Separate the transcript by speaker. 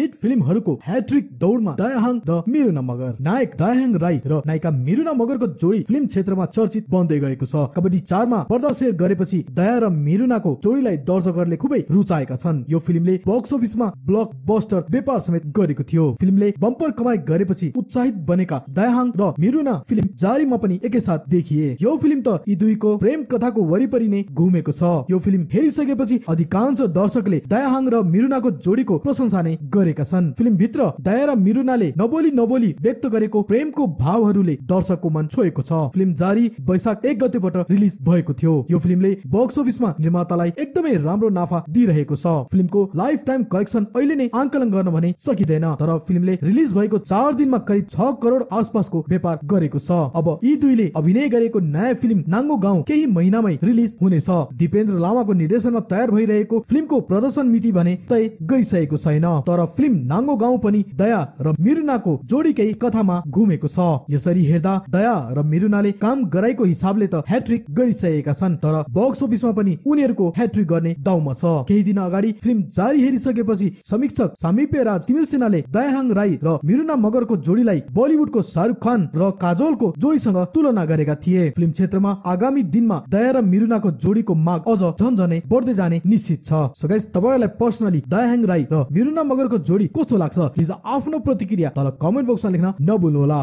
Speaker 1: hit फिल्महरूको hat-trick दौडमा दयाहाङ र मिरुना मगर नायक दयाहाङ राई र नायिका मिरुना मगरको जोडी फिल्म क्षेत्रमा चर्चित बन्दै गएको छ कबड्डी चारमा प्रदर्शन गरेपछि दया र मिरुनाको जोडीलाई दर्शकहरूले खुबै रुचाएका छन् यो फिल्मले बक्स अफिसमा ब्लक बस्टर व्यापार समेत गरेको थियो फिल्मले बम्पर कमाई गरेपछि उत्साहित बनेका दयाहाङ र मिरुना फिल्म जारीमा पनि एकैसाथ देखिए यो फिल्म त यी दुईको प्रेम कथाको वरिपरि नै घुमेको छ यो फिल्म हेरिसकेपछि अधिकांश दर्शकले दयाहाङ र मिरुनाको जोडीको प्रशंसा नै गरे गरेका छन् भित्र दया र मिरुनाले नबोली नबोली व्यक्त गरेको प्रेमको भावहरूले दर्शकको मन छोएको छ फिल्म जारी वैशाख एक गतेबाट रिलिज भएको थियो यो फिल्मले बक्स अफिसमा निर्मातालाई एकदमै राम्रो नाफा दिइरहेको छ फिल्मको लाइफ टाइम कलेक्सन अहिले नै आकलन गर्न भने सकिँदैन तर फिल्मले रिलिज भएको चार दिनमा करिब छ करोड आसपासको व्यापार गरेको छ अब यी दुईले अभिनय गरेको नयाँ फिल्म नाङ्गो गाउँ केही महिनामै रिलिज हुनेछ दिपेन्द्र लामाको निर्देशनमा तयार भइरहेको फिल्मको प्रदर्शन मिति भने तय गरिसकेको छैन तर फिल्म नाङ्गो गाउँ पनि दया र मिरुनाको जोडीकै कथामा घुमेको छ यसरी हेर्दा दया र मिरुनाले काम गराएको हिसाबले त ह्याट्रिक गरिसकेका छन् तर बक्स अफिसमा पनि उनीहरूको ह्याट्रिक गर्ने दाउमा छ केही दिन अगाडि फिल्म जारी हेरिसकेपछि समीक्षक सामिप्य राज तिमिल सिन्हाले दयाहाङ राई र मिरुना मगरको जोडीलाई बलिउडको शाहरुख खान र काजोलको जोडीसँग तुलना गरेका थिए फिल्म क्षेत्रमा आगामी दिनमा दया र मिरुनाको जोडीको माग अझ झन्झनै बढ्दै जाने निश्चित छ सो गाइस तपाईँहरूलाई पर्सनली दयाहाङ राई र मिरुना मगरको जोडी कस्तो लाग्छ आफ्नो प्रतिक्रिया तल कमेन्ट बक्समा लेख्न नभुल्नुहोला